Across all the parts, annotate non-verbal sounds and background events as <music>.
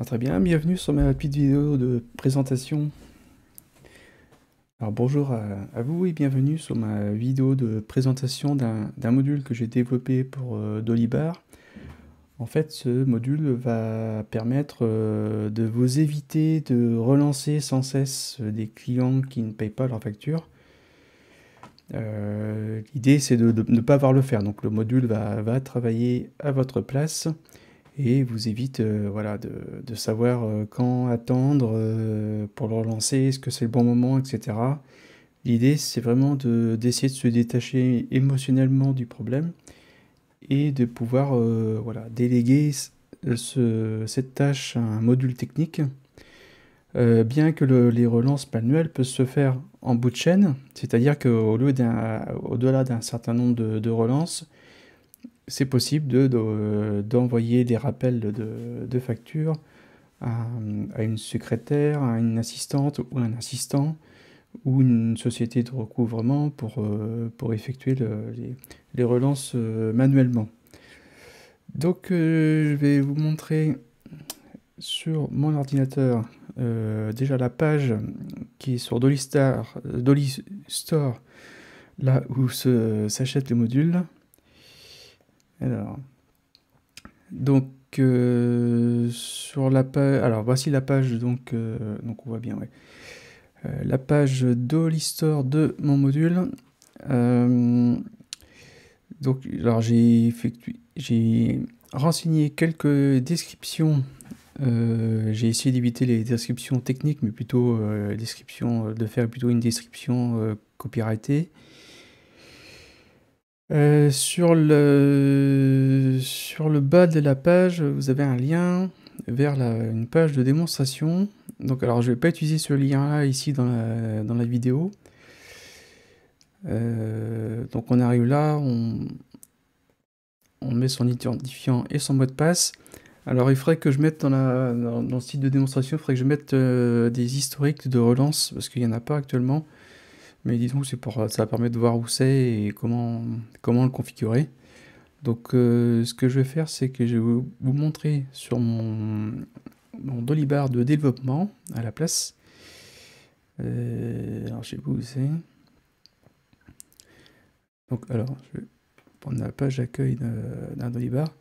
Ah, très bien, bienvenue sur ma petite vidéo de présentation. Alors bonjour à, vous et bienvenue sur ma vidéo de présentation d'un module que j'ai développé pour euh, Dolibar. En fait, ce module va permettre euh, de vous éviter de relancer sans cesse des clients qui ne payent pas leur facture. Euh, l'idée, c'est de ne pas avoir le faire. Donc le module va travailler à votre place et vous évite euh, de, savoir euh, quand attendre euh, pour le relancer, est-ce que c'est le bon moment, etc. L'idée, c'est vraiment d'essayer de, se détacher émotionnellement du problème et de pouvoir déléguer cette tâche à un module technique. bien que les relances manuelles peuvent se faire en bout de chaîne, c'est-à-dire qu'au-delà d'un certain nombre de relances, c'est possible d'envoyer des rappels de, de factures à, une secrétaire, à une assistante ou un assistant ou une société de recouvrement pour, euh, effectuer les, relances euh, manuellement. Donc euh, je vais vous montrer sur mon ordinateur déjà la page qui est sur Dolly, Dolly Store, là où s'achète le module. Alors, donc euh, sur la page, alors voici la page donc euh, donc on voit bien euh, la page de l'histoire de mon module. donc alors j'ai effectué, j'ai renseigné quelques descriptions. j'ai essayé d'éviter les descriptions techniques, mais plutôt description de faire plutôt une description copyrightée. Euh, sur, le, bas de la page, vous avez un lien vers une page de démonstration. Donc, alors, je ne vais pas utiliser ce lien-là ici dans la, vidéo. Euh, donc, on arrive là, on, met son identifiant et son mot de passe. Alors, il faudrait que je mette dans, le site de démonstration, il faudrait que je mette euh, des historiques de relance parce qu'il n'y en a pas actuellement. Mais disons que pour, euh, ça permet de voir où c'est et comment, comment le configurer. Donc euh, ce que je vais faire, c'est que je vais vous montrer sur mon, Dolibar de développement à la place. Euh, alors je sais pas où c'est. Donc alors, je vais prendre la page d'accueil d'un Dolibar.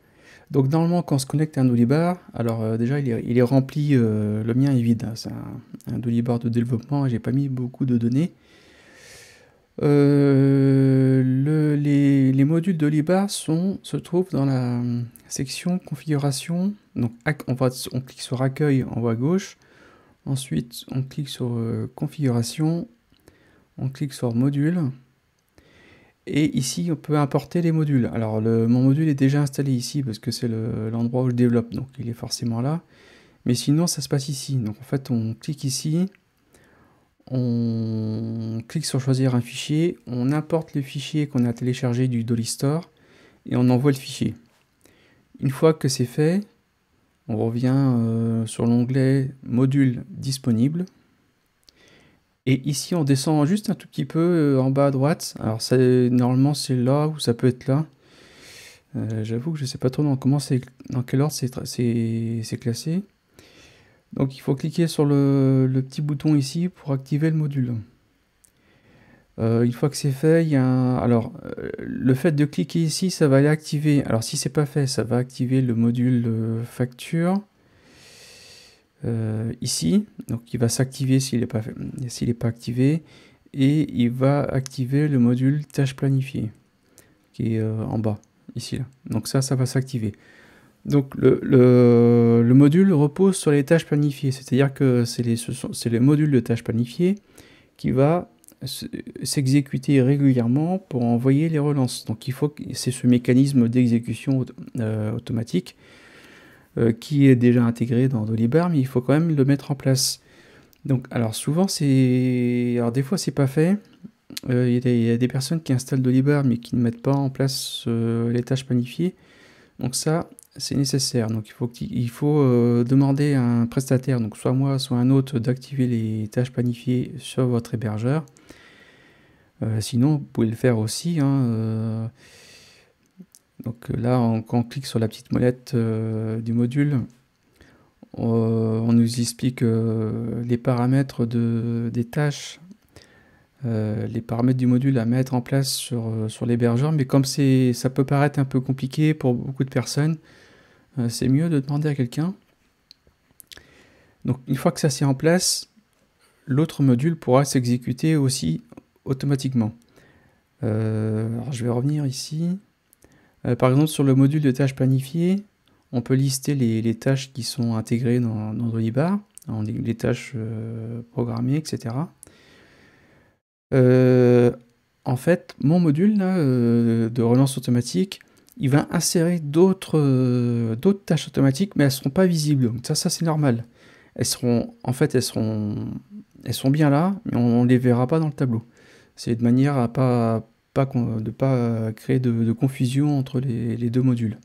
Donc normalement quand on se connecte à un Dolibar, alors déjà il est, rempli, le mien est vide, hein. c'est un, Dolibar de développement j'ai pas mis beaucoup de données. Euh, les, modules de l'IBA sont, se trouvent dans la euh, section configuration. Donc on, clique sur accueil en haut à gauche. Ensuite, on clique sur euh, configuration. On clique sur module. Et ici, on peut importer les modules. Alors, mon module est déjà installé ici parce que c'est l'endroit où je développe. Donc, il est forcément là. Mais sinon, ça se passe ici. Donc, en fait, on clique ici on clique sur choisir un fichier, on importe le fichier qu'on a téléchargé du Dolly Store et on envoie le fichier. Une fois que c'est fait, on revient euh, sur l'onglet module disponible. Et ici, on descend juste un tout petit peu euh, en bas à droite. Alors, normalement, c'est là ou ça peut être là. Euh, j'avoue que je ne sais pas trop dans, comment dans quel ordre c'est classé. Donc il faut cliquer sur le, petit bouton ici pour activer le module. Euh, une fois que c'est fait, il y a alors euh, le fait de cliquer ici, ça va aller activer. Alors si c'est pas fait, ça va activer le module facture euh, ici. Donc il va s'activer s'il n'est pas s'il n'est pas activé et il va activer le module tâche planifiée qui est en bas ici là. Donc ça, ça va s'activer. Donc le, module repose sur les tâches planifiées, c'est-à-dire que c'est le module de tâches planifiées qui va s'exécuter régulièrement pour envoyer les relances. Donc il faut c'est ce mécanisme d'exécution euh, automatique euh, qui est déjà intégré dans Dolibar, mais il faut quand même le mettre en place. Donc alors souvent c'est alors des fois c'est pas fait. Euh, il y, y, a des personnes qui installent Dolibar mais qui ne mettent pas en place les tâches planifiées. Donc ça, c'est nécessaire. Donc il faut, il faut euh, demander à un prestataire, donc soit moi, soit un autre, d'activer les tâches planifiées sur votre hébergeur. Euh, sinon, vous pouvez le faire aussi. Hein, euh. donc là, quand on clique sur la petite molette du module, on, nous explique les paramètres de, des tâches les paramètres du module à mettre en place sur, sur l'hébergeur, mais comme ça peut paraître un peu compliqué pour beaucoup de personnes, euh, c'est mieux de demander à quelqu'un. Donc une fois que ça c'est en place, l'autre module pourra s'exécuter aussi automatiquement. Euh, alors je vais revenir ici. Euh, par exemple sur le module de tâches planifiées, on peut lister les, tâches qui sont intégrées dans, dans Bar, hein, les tâches programmées, etc. en fait, mon module de relance automatique, il va insérer euh, d'autres tâches automatiques, mais elles ne seront pas visibles. Donc ça, c'est normal. Elles seront, en fait, elles seront, elles sont bien là, mais on ne les verra pas dans le tableau. C'est de manière à pas, pas créer de, confusion entre les, deux modules.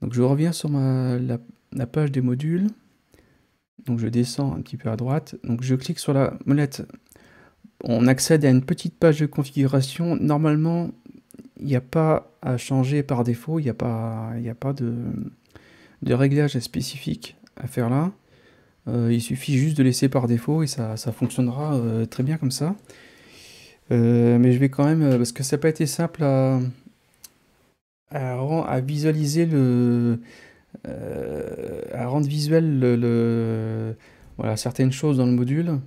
Donc je reviens sur la, la, page des modules. Donc je descends un petit peu à droite. Donc je clique sur la molette. On accède à une petite page de configuration. Normalement, il n'y a pas à changer par défaut, il n'y a pas, de, réglage spécifique à faire là. Euh, il suffit juste de laisser par défaut et ça, fonctionnera euh, très bien comme ça. Euh, mais je vais quand même, parce que ça n'a pas été simple à, visualiser le. à rendre visuel certaines choses dans le module.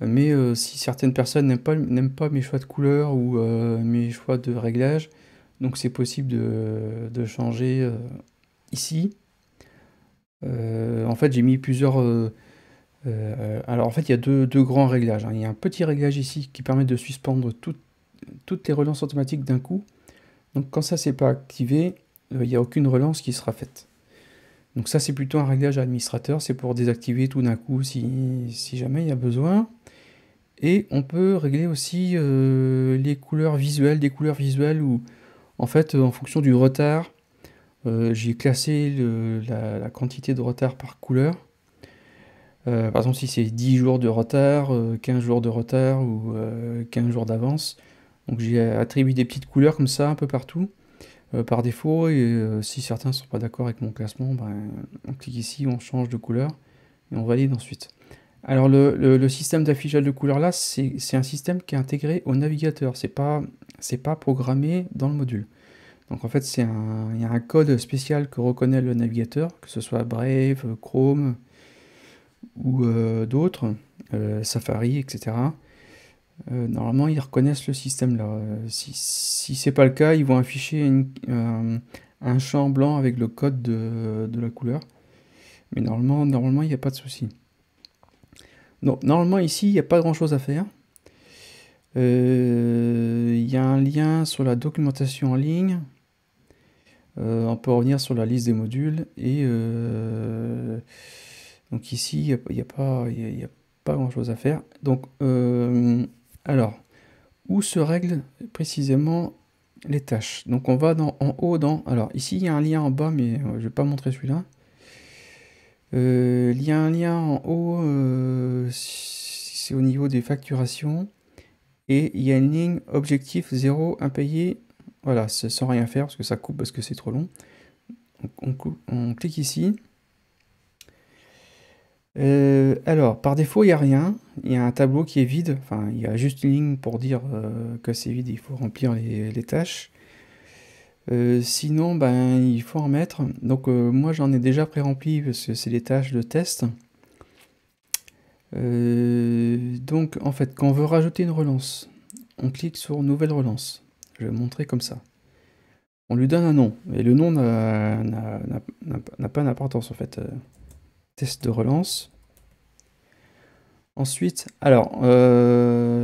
Mais euh, si certaines personnes n'aiment pas, mes choix de couleurs ou euh, mes choix de réglages, donc c'est possible de, changer euh, ici. en fait, j'ai mis plusieurs... alors en fait, il y a deux, grands réglages. Hein. Il y a un petit réglage ici qui permet de suspendre toutes les relances automatiques d'un coup. Donc quand ça c'est pas activé, il n'y a aucune relance qui sera faite. Donc ça c'est plutôt un réglage administrateur, c'est pour désactiver tout d'un coup si jamais il y a besoin. Et on peut régler aussi euh, les couleurs visuelles, des couleurs visuelles où, en fait, en fonction du retard, euh, j'ai classé la, quantité de retard par couleur. Euh, par exemple, si c'est 10 jours de retard, 15 jours de retard ou 15 jours d'avance. Donc j'ai attribué des petites couleurs comme ça un peu partout par défaut. Et si certains ne sont pas d'accord avec mon classement, ben, on clique ici, on change de couleur et on valide ensuite. Alors le, système d'affichage de couleurs là, c'est un système qui est intégré au navigateur, c'est pas, pas programmé dans le module. Donc en fait, c'est il y a un code spécial que reconnaît le navigateur, que ce soit Brave, Chrome ou euh, d'autres, euh, Safari, etc. Euh, normalement, ils reconnaissent le système là. Si, si c'est pas le cas, ils vont afficher un champ blanc avec le code de, de la couleur. Mais normalement, normalement, il n'y a pas de souci. Donc normalement ici, il n'y a pas grand chose à faire. Euh, il y a un lien sur la documentation en ligne. Euh, on peut revenir sur la liste des modules. Et euh, donc ici, il n'y a, pas, a pas grand chose à faire. Donc alors, où se règlent précisément les tâches Donc on va dans, en haut dans... Alors ici, il y a un lien en bas, mais je ne vais pas montrer celui-là. Euh, il y a un lien en haut, euh, c'est au niveau des facturations. Et il y a une ligne objectif 0 impayé. Voilà, sans rien faire parce que ça coupe parce que c'est trop long. On, clique ici. Euh, alors, par défaut, il n'y a rien. Il y a un tableau qui est vide. Enfin, il y a juste une ligne pour dire que c'est vide. Il faut remplir les tâches. Euh, sinon, ben, il faut en mettre. Donc, euh, moi, j'en ai déjà pré-rempli parce que c'est les tâches de test. Euh, donc, en fait, quand on veut rajouter une relance, on clique sur Nouvelle relance. Je vais montrer comme ça. On lui donne un nom. Et le nom n'a pas d'importance, en fait. test de relance. Ensuite, alors,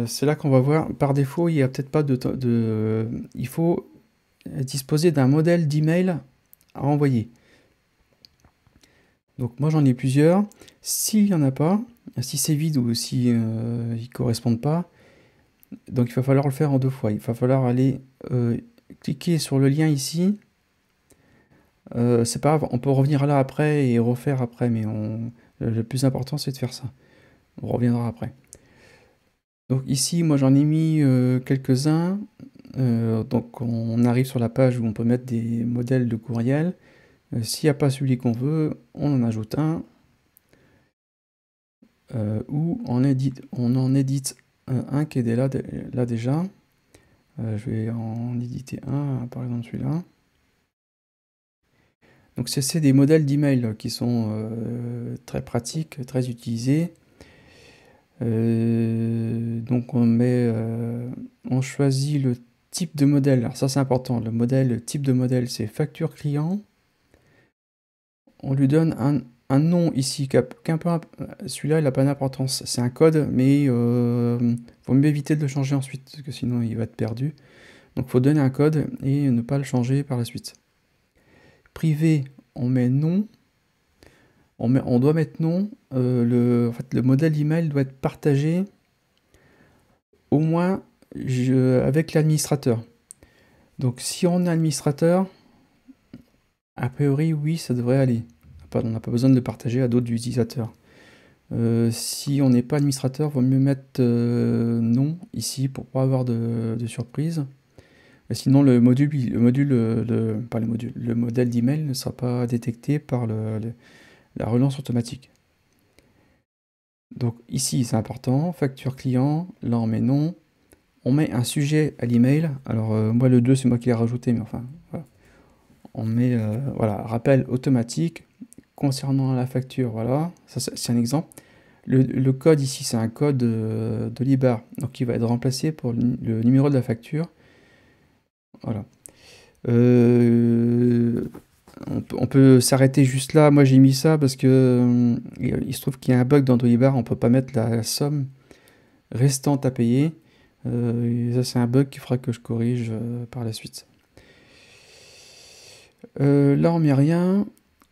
c'est là qu'on va voir. Par défaut, il n'y a peut-être pas de, de... Il faut disposer d'un modèle d'email à envoyer. Donc moi j'en ai plusieurs. S'il n'y en a pas, si c'est vide ou si euh, ils ne correspondent pas, donc il va falloir le faire en deux fois. Il va falloir aller euh, cliquer sur le lien ici. Euh, c'est pas grave, on peut revenir là après et refaire après, mais on... le plus important c'est de faire ça. On reviendra après. Donc ici, moi j'en ai mis quelques-uns. Euh, donc on arrive sur la page où on peut mettre des modèles de courriel. Euh, s'il n'y a pas celui qu'on veut, on en ajoute un. Euh, ou on, on en édite un, qui est là, là déjà. je vais en éditer un, par exemple celui-là. Donc c'est des modèles d'email qui sont très pratiques, très utilisés. donc on met, on choisit le type de modèle, alors ça c'est important, le modèle, le type de modèle c'est facture client. On lui donne un, nom ici, celui-là il n'a pas d'importance, c'est un code, mais il euh, faut mieux éviter de le changer ensuite, parce que sinon il va être perdu. Donc il faut donner un code et ne pas le changer par la suite. Privé, on met nom. On, met, on doit mettre nom. Euh, le, le modèle email doit être partagé au moins avec l'administrateur. Donc si on est administrateur, a priori oui, ça devrait aller. On n'a pas besoin de le partager à d'autres utilisateurs. Euh, si on n'est pas administrateur, vaut mieux mettre euh, non ici pour pas avoir de, surprise. sinon, le module, le module, le, pas le module, le modèle d'email ne sera pas détecté par la relance automatique. Donc ici, c'est important. Facture client, là on met non. On met un sujet à l'email. Alors, euh, moi, le 2, c'est moi qui l'ai rajouté, mais enfin, On met, euh, voilà, rappel automatique concernant la facture. Voilà, ça, c'est un exemple. Le, code ici, c'est un code euh, de, l'IBAR, donc il va être remplacé pour le, numéro de la facture. Voilà. on peut, s'arrêter juste là. Moi, j'ai mis ça parce que il se trouve qu'il y a un bug dans Dolibar, On ne peut pas mettre la somme restante à payer. Euh, ça, c'est un bug qui fera que je corrige euh, par la suite. Euh, là, on met rien.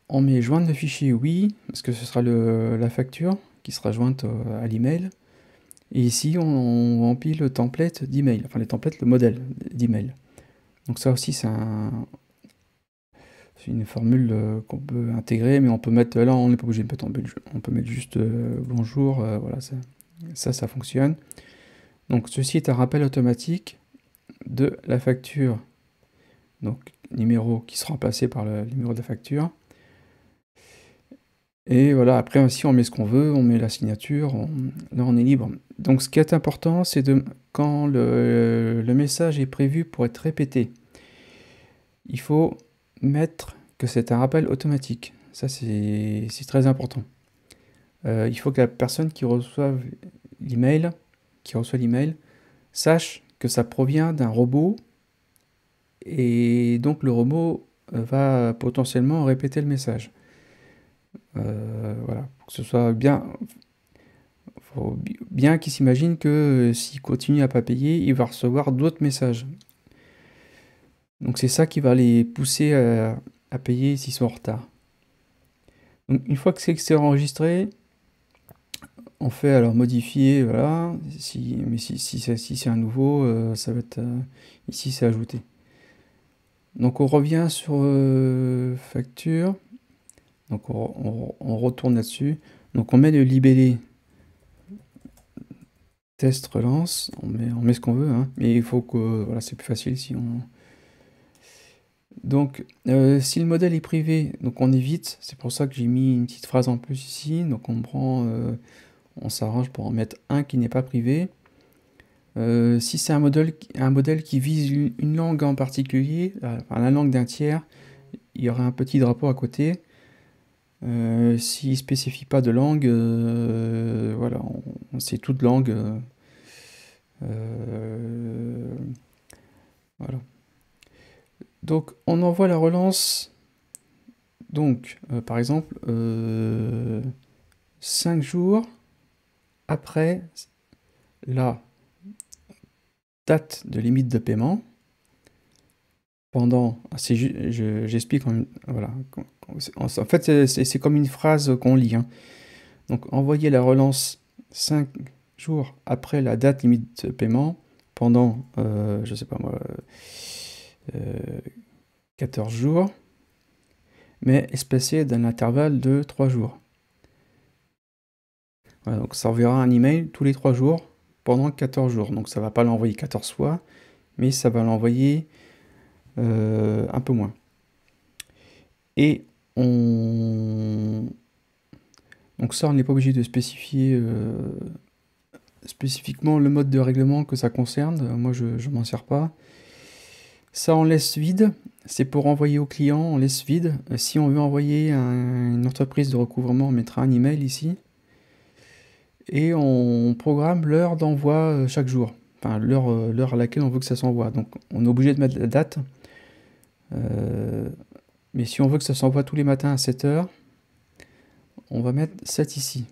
On met joindre le fichier oui, parce que ce sera la facture qui sera jointe à l'email. Et ici, on, remplit le template d'email, enfin les templates, le modèle d'email. Donc ça aussi, c'est une formule qu'on peut intégrer, mais on peut mettre, là on n'est pas obligé de mettre en on peut mettre juste bonjour, voilà, ça, ça fonctionne. Donc ceci est un rappel automatique de la facture, donc numéro qui sera remplacé par le numéro de la facture. Et voilà, après aussi on met ce qu'on veut, on met la signature, on, là on est libre. Donc ce qui est important, c'est de quand le, message est prévu pour être répété, il faut mettre que c'est un rappel automatique. Ça c'est très important. Euh, il faut que la personne qui reçoive l'email reçoit l'email sache que ça provient d'un robot et donc le robot euh, va potentiellement répéter le message. Euh, voilà, que ce soit bien. bien qu'il s'imagine que euh, s'il continue à pas payer, il va recevoir d'autres messages. Donc c'est ça qui va les pousser à, à payer s'ils sont en retard. Donc une fois que c'est enregistré, on fait alors modifier, voilà, si, mais si, si, c'est un nouveau, euh, ça va être, euh, ici c'est ajouté. Donc on revient sur euh, facture, donc on, retourne là-dessus, donc on met le libellé test relance, on met, on met ce qu'on veut, hein. mais il faut que, voilà, c'est plus facile si on... Donc, si le modèle est privé, donc on évite, c'est pour ça que j'ai mis une petite phrase en plus ici, donc on prend, on s'arrange pour en mettre un qui n'est pas privé. Euh, si c'est un modèle, un modèle qui vise une, langue en particulier, euh, la langue d'un tiers, il y aura un petit drapeau à côté. Euh, s'il ne spécifie pas de langue, voilà, on, toute langue. voilà. Donc on envoie la relance. Donc, par exemple, 5 jours après la date de limite de paiement, pendant, ah, j'explique, en fait c'est comme une phrase qu'on lit. Hein. Donc envoyer la relance 5 jours après la date limite de paiement, pendant, euh, je sais pas moi, 14 euh, euh, jours, mais espacé d'un intervalle de 3 jours donc ça enverra un email tous les 3 jours pendant 14 jours. Donc ça ne va pas l'envoyer 14 fois, mais ça va l'envoyer euh, un peu moins. Et on... Donc ça, on n'est pas obligé de spécifier euh, spécifiquement le mode de règlement que ça concerne. Moi, je ne m'en sers pas. Ça, on laisse vide. C'est pour envoyer au client, on laisse vide. Euh, si on veut envoyer une entreprise de recouvrement, on mettra un email ici et on programme l'heure d'envoi euh, chaque jour, enfin euh, l'heure à laquelle on veut que ça s'envoie. Donc on est obligé de mettre la date. Euh, mais si on veut que ça s'envoie tous les matins à 7 heures, on va mettre 7 ici.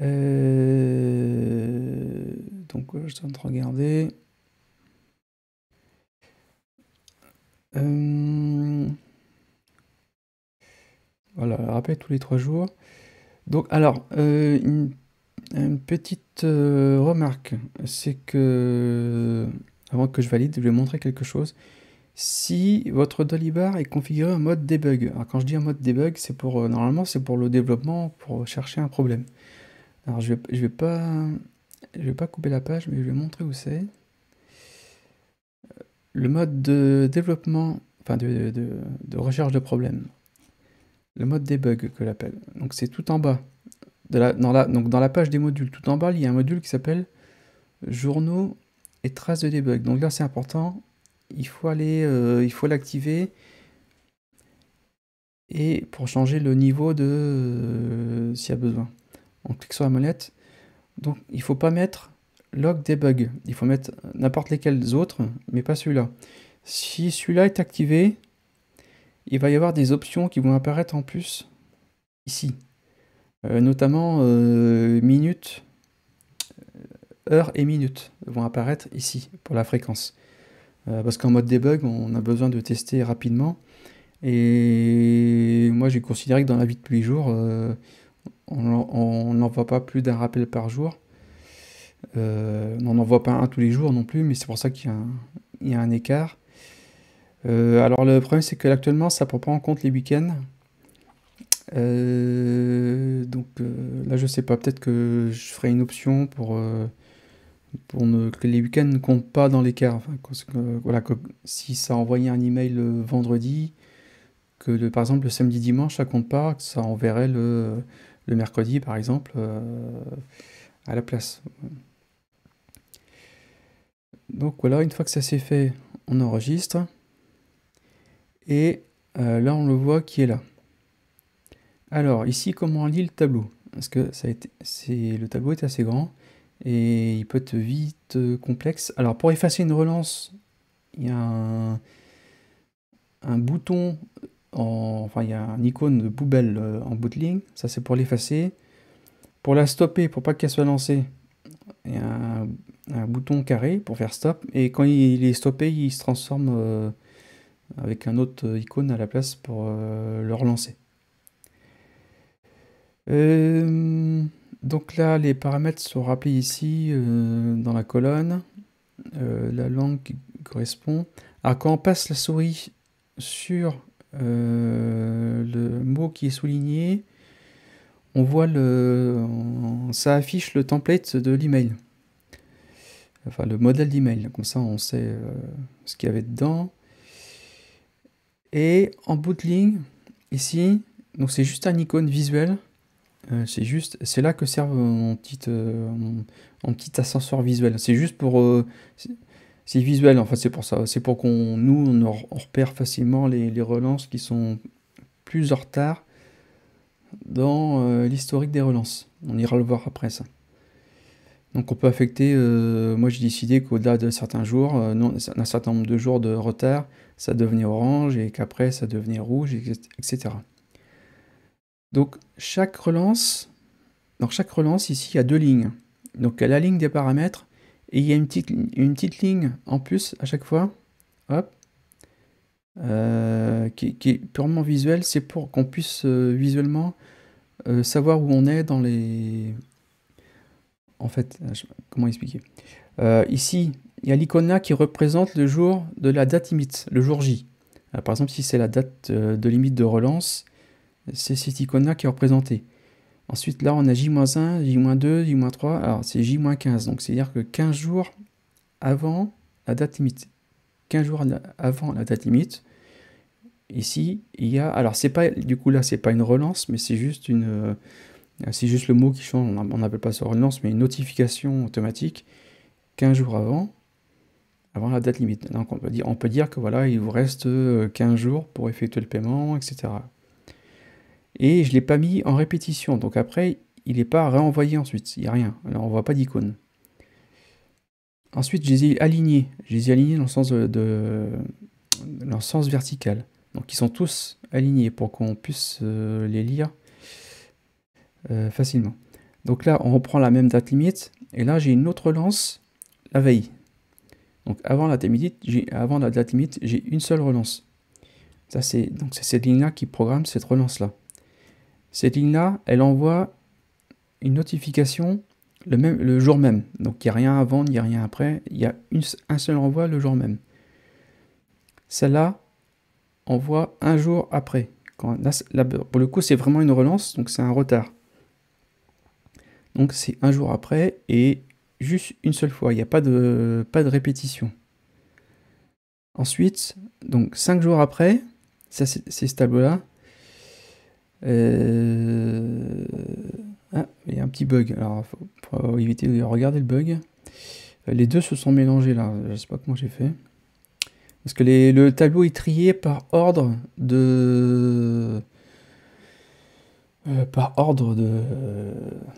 donc je suis en de regarder. Euh, voilà, rappel tous les 3 jours. Donc, alors, euh, une, petite euh, remarque, c'est que, avant que je valide, je vais montrer quelque chose. Si votre dolibar est configuré en mode debug, alors quand je dis en mode debug, c'est pour, euh, normalement, c'est pour le développement, pour chercher un problème. Alors, je vais, vais pas, couper la page, mais je vais montrer où c'est. Le mode de développement, enfin de, de recherche de problème. Le mode debug que l'appelle. Donc c'est tout en bas. De la, dans, la, donc dans la page des modules, tout en bas, il y a un module qui s'appelle journaux et traces de debug. Donc là c'est important. Il faut aller, euh, il faut l'activer. Et pour changer le niveau de euh, s'il y a besoin. On clique sur la molette. Donc il faut pas mettre log debug. Il faut mettre n'importe lesquels autres, mais pas celui-là. Si celui-là est activé, il va y avoir des options qui vont apparaître en plus ici. Euh, notamment euh, minutes, euh, heures et minutes vont apparaître ici pour la fréquence. parce qu'en mode debug, on a besoin de tester rapidement. Et moi, j'ai considéré que dans la vie de tous les jours, on n'envoie pas plus d'un rappel par jour. on n'en voit pas un tous les jours non plus, mais c'est pour ça qu'il y, a un écart. Euh, alors le problème c'est que actuellement ça prend pas en compte les week-ends. Euh, donc euh, là je sais pas, peut-être que je ferai une option pour, que les week-ends ne comptent pas dans l'écart. Enfin, voilà, si ça envoyait un email le vendredi, que par exemple le samedi dimanche ça compte pas, que ça enverrait le, le mercredi par exemple à la place. Donc voilà, une fois que ça s'est fait, on enregistre. Et euh, là, on le voit qui est là. Alors, ici, comment on lit le tableau Parce que le tableau est assez grand et il peut être vite euh, complexe. Alors, pour effacer une relance, il y a un, bouton, euh, en, enfin, il y a une icône de poubelle en bout Ça, c'est pour l'effacer. Pour la stopper, pour pas qu'elle soit lancée, il y a un, bouton carré pour faire stop. Et quand il est stoppé, il se transforme avec un autre icône à la place pour euh, le relancer. Euh, donc là, les paramètres sont rappelés ici euh, dans la colonne. la langue qui correspond. à ah, quand on passe la souris sur le mot qui est souligné, on voit le, ça affiche le template de l'email. Enfin, le modèle d'email. Comme ça, on sait ce qu'il y avait dedans. Et en bout de ligne, ici, donc c'est juste un icône visuel. Euh, c'est juste, c'est là que sert mon petit, euh, petit ascenseur visuel. C'est juste pour, euh, c'est visuel. c'est pour ça. C'est pour qu'on, nous, on, repère facilement les, relances qui sont plus en retard dans l'historique des relances. On ira le voir après ça. Donc on peut affecter, euh, moi j'ai décidé qu'au-delà euh, d'un certain jour, non, certain nombre de jours de retard, ça devenait orange et qu'après ça devenait rouge, etc. Donc chaque relance, dans chaque relance ici, il y a deux lignes. Donc il la ligne des paramètres et il y a une petite, une petite ligne en plus à chaque fois, hop, euh, qui, qui, est purement visuelle, c'est pour qu'on puisse visuellement savoir où on est dans les, en fait, euh, comment expliquer euh, Ici, il y a l'icône qui représente le jour de la date limite, le jour J. Euh, par exemple, si c'est la date de limite de relance, c'est cette icône là qui est représentée. Ensuite, là, on a J-1, J-2, J-3, alors c'est J-15, donc c'est-à-dire que 15 jours avant la date limite. 15 jours avant la date limite, ici, il y a... Alors, c'est pas, du coup, là, c'est pas une relance, mais c'est juste une... Euh, c'est juste le mot qui change, on n'appelle pas ça relance, mais une notification automatique 15 jours avant, avant la date limite. Donc on peut dire, on peut dire que voilà, il vous reste 15 euh, jours pour effectuer le paiement, etc. Et je ne l'ai pas mis en répétition, donc après, il n'est pas réenvoyé ensuite, il n'y a rien, alors on ne voit pas d'icône. Ensuite, je les ai alignés, je les ai alignés dans le sens, de, dans le sens vertical. Donc ils sont tous alignés pour qu'on puisse euh, les lire euh, facilement. Donc là, on reprend la même date limite. Et là, j'ai une autre relance la veille. Donc avant la date limite, avant la date limite, j'ai une seule relance. Ça, c'est donc c'est cette ligne-là qui programme cette relance-là. Cette ligne-là, elle envoie une notification le, même, le jour même. Donc il n'y a rien avant, il n'y a rien après. Il y a un seul envoi le jour même. Celle-là envoie un jour après. pour le coup, c'est vraiment une relance, donc c'est un retard. Donc c'est un jour après et juste une seule fois, il n'y a pas de, pas de répétition. Ensuite, donc cinq jours après, ça c'est ce tableau-là. Euh, ah, il y a un petit bug. Alors, faut, éviter de regarder le bug, les deux se sont mélangés là. Je ne sais pas comment j'ai fait. Parce que le tableau est trié par ordre de, euh, par ordre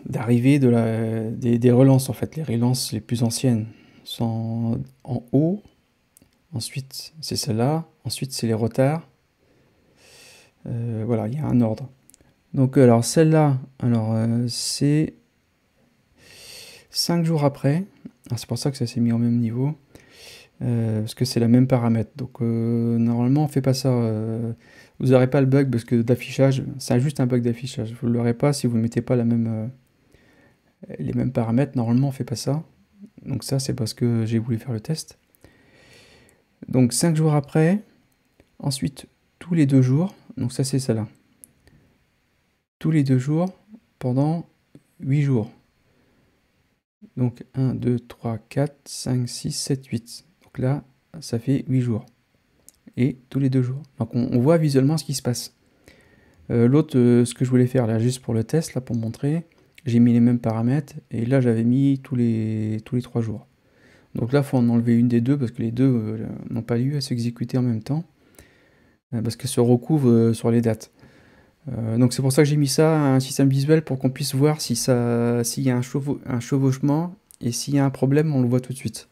d'arrivée de, des, des, relances, en fait. Les relances les plus anciennes sont en haut. Ensuite, c'est celle-là. Ensuite, c'est les retards. Euh, voilà, il y a un ordre. Donc, euh, alors, celle-là, alors, c'est 5 jours après. c'est pour ça que ça s'est mis au même niveau. parce que c'est la même paramètre. Donc, normalement, on fait pas ça vous n'aurez pas le bug parce que d'affichage, c'est juste un bug d'affichage. Vous ne l'aurez pas si vous ne mettez pas la même, euh, les mêmes paramètres. Normalement, on ne fait pas ça. Donc ça, c'est parce que j'ai voulu faire le test. Donc 5 jours après, ensuite tous les deux jours, donc ça c'est ça là. Tous les deux jours pendant 8 jours. Donc 1, 2, 3, 4, 5, 6, 7, 8. Donc là, ça fait 8 jours et tous les deux jours. Donc on, voit visuellement ce qui se passe. Euh, l'autre, euh, ce que je voulais faire là, juste pour le test, là pour montrer, j'ai mis les mêmes paramètres et là j'avais mis tous les, tous les trois jours. Donc là, il faut en enlever une des deux parce que les deux euh, n'ont pas lieu à s'exécuter en même temps parce qu'elles se recouvrent sur les dates. donc c'est pour ça que j'ai mis ça un système visuel pour qu'on puisse voir si ça, s'il y a un chevauchement et s'il y a un problème, on le voit tout de suite.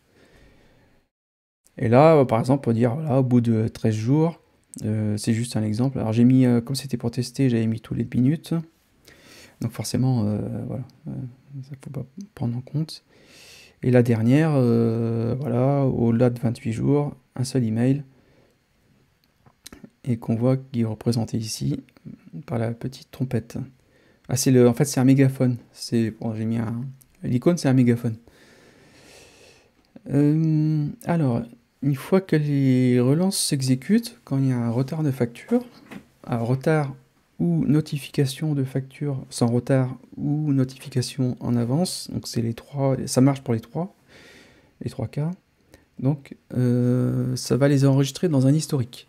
Et là, euh, par exemple, on peut dire, voilà, au bout de 13 jours, euh, c'est juste un exemple. Alors j'ai mis, euh, comme c'était pour tester, j'avais mis tous les minutes. Donc forcément, voilà, ça ne faut pas prendre en compte. Et la dernière, voilà, au-delà de 28 jours, un seul email. Et qu'on voit qu'il est représenté ici par la petite trompette. Ah, c'est le, en fait, c'est un mégaphone. C'est, j'ai mis l'icône, c'est un mégaphone. alors, une fois que les relances s'exécutent, quand il y a un retard de facture, un retard ou notification de facture sans retard ou notification en avance, donc c'est les trois, ça marche pour les trois, les trois cas. Donc euh, ça va les enregistrer dans un historique.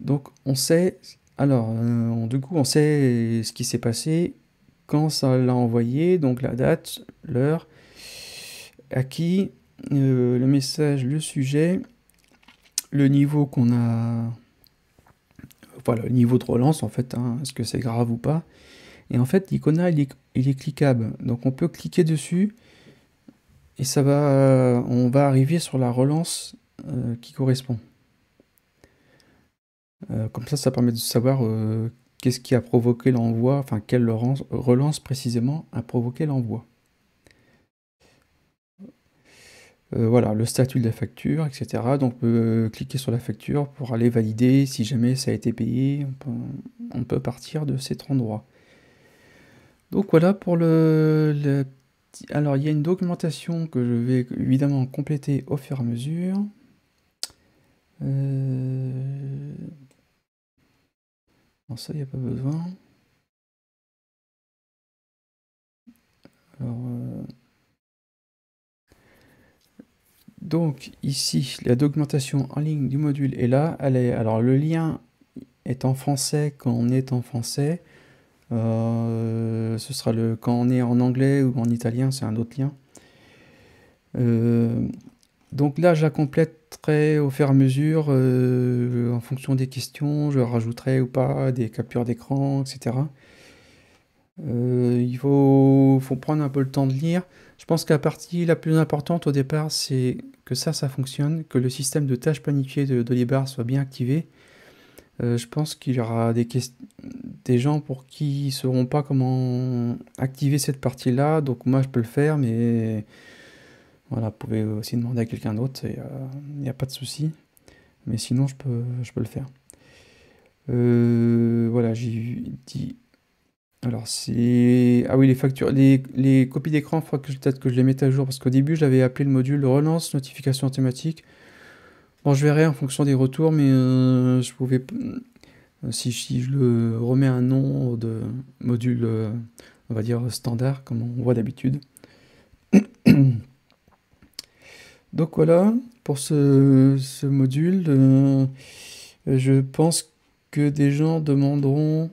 Donc on sait, alors euh, du coup on sait ce qui s'est passé, quand ça l'a envoyé, donc la date, l'heure, à qui, euh, le message, le sujet, le niveau qu'on a, voilà, le niveau de relance en fait, hein, est-ce que c'est grave ou pas. Et en fait, l'icône il, il est, cliquable, donc on peut cliquer dessus et ça va, on va arriver sur la relance euh, qui correspond. Euh, comme ça, ça permet de savoir qu'est-ce qui a provoqué l'envoi, enfin quelle relance précisément a provoqué l'envoi. Euh, voilà, le statut de la facture, etc. Donc on peut euh, cliquer sur la facture pour aller valider si jamais ça a été payé. On peut, partir de cet endroit. Donc voilà pour le, Alors il y a une documentation que je vais évidemment compléter au fur et à mesure. Euh, ça, il n'y a pas besoin. Alors... donc ici, la documentation en ligne du module est là. Elle alors le lien est en français quand on est en français. Euh, ce sera le quand on est en anglais ou en italien, c'est un autre lien. Euh, donc là, je la compléterai au fur et à mesure, euh, en fonction des questions, je rajouterai ou pas des captures d'écran, etc. Euh, il faut, prendre un peu le temps de lire. Je pense que la partie la plus importante au départ, c'est que ça, ça fonctionne, que le système de tâches planifiées de Dolibar soit bien activé. Euh, je pense qu'il y aura des, des gens pour qui ne sauront pas comment activer cette partie-là. Donc moi, je peux le faire, mais voilà, vous pouvez aussi demander à quelqu'un d'autre, il n'y a, pas de souci. Mais sinon, je peux, je peux le faire. Euh, voilà, j'ai dit alors, c'est. Ah oui, les factures. Les, copies d'écran, il faudra que peut-être que je les mette à jour parce qu'au début, j'avais appelé le module relance notification thématique Bon, je verrai en fonction des retours, mais euh, je pouvais. Euh, si, si, je le remets un nom de module, euh, on va dire standard, comme on voit d'habitude. <coughs> Donc voilà, pour ce, module, je pense que des gens demanderont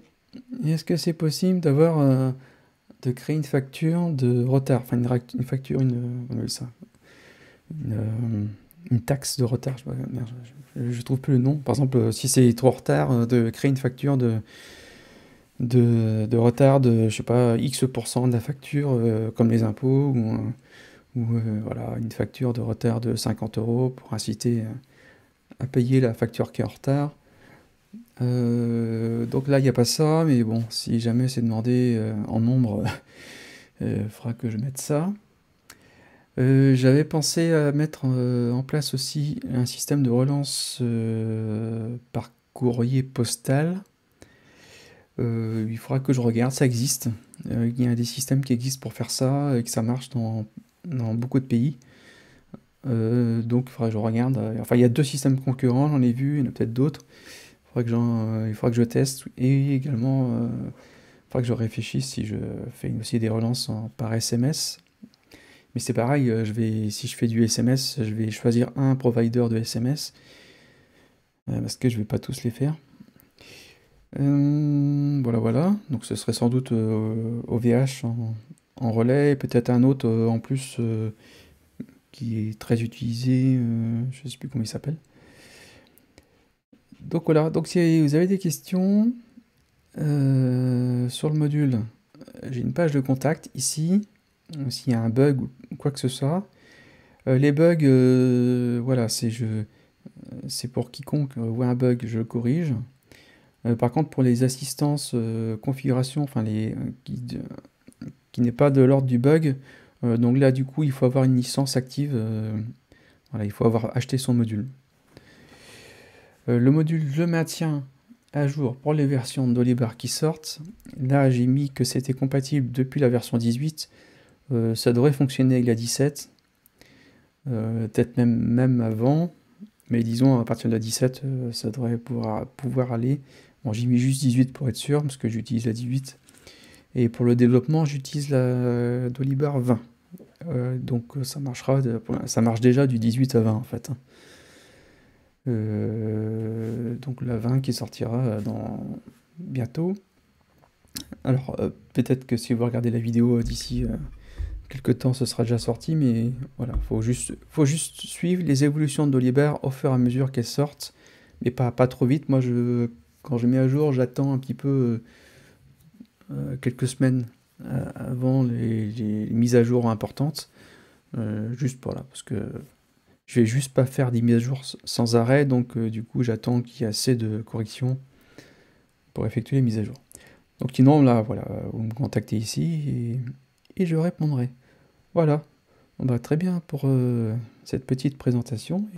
est-ce que c'est possible d'avoir, euh, de créer une facture de retard, enfin une, facture, euh, euh, une, taxe de retard, je, ne trouve plus le nom. Par exemple, si c'est trop en retard, de créer une facture de, retard de, je sais pas, X% de la facture, comme les impôts, ou, ou voilà, une facture de retard de 50 euros pour inciter à payer la facture qui est en retard euh, donc là, il n'y a pas ça, mais bon, si jamais c'est demandé euh, en nombre, il <laughs> euh, faudra que je mette ça. j'avais pensé à mettre en place aussi un système de relance par courrier postal. il faudra que je regarde, ça existe. il y a des systèmes qui existent pour faire ça et que ça marche dans, dans beaucoup de pays. donc il faudra que je regarde. Enfin, il y a deux systèmes concurrents, j'en ai vu, il y en a peut-être d'autres. Euh, il faudra que je teste et également euh, il faudra que je réfléchisse si je fais aussi des relances par SMS. Mais c'est pareil, euh, si je fais du SMS, je vais choisir un provider de SMS parce que je ne vais pas tous les faire. voilà, voilà. Donc ce serait sans doute OVH en, en relais, peut-être un autre en plus qui est très utilisé, je ne sais plus comment il s'appelle. Donc voilà, donc si vous avez des questions euh, sur le module, j'ai une page de contact ici, s'il y a un bug ou quoi que ce soit. Euh, les bugs, euh, voilà, c'est pour quiconque voit un bug, je le corrige. par contre, pour les assistances configuration, enfin les qui, qui n'est pas de l'ordre du bug, donc là du coup il faut avoir une licence active. voilà, il faut avoir acheté son module. Euh, le module Je maintiens à jour pour les versions d'Olibar qui sortent. Là, j'ai mis que c'était compatible depuis la version 18. Euh, ça devrait fonctionner avec la 17. Euh, peut-être même, même avant. Mais disons, à partir de la 17, ça devrait pouvoir, pouvoir aller. Bon, j'ai mis juste 18 pour être sûr, parce que j'utilise la 18. Et pour le développement, j'utilise la d'Olibar 20. donc ça marchera, ça marche déjà du 18 à 20 en fait. Hein. Euh, donc la 20 qui sortira euh, dans bientôt. Alors euh, peut-être que si vous regardez la vidéo d'ici quelques temps, ce sera déjà sorti, mais voilà, faut juste, faut juste suivre les évolutions de Dolibert au fur et à mesure qu'elles sortent, mais pas, pas trop vite. Moi, je, quand je mets à jour, j'attends un petit peu quelques semaines avant les, mises à jour importantes, juste pour là, parce que je vais juste pas faire des mises à jour sans arrêt, donc euh, du coup j'attends qu'il y ait assez de corrections pour effectuer les mises à jour. Donc sinon là voilà, euh, vous me contactez ici et, je répondrai. Voilà, on va très bien pour euh, cette petite présentation.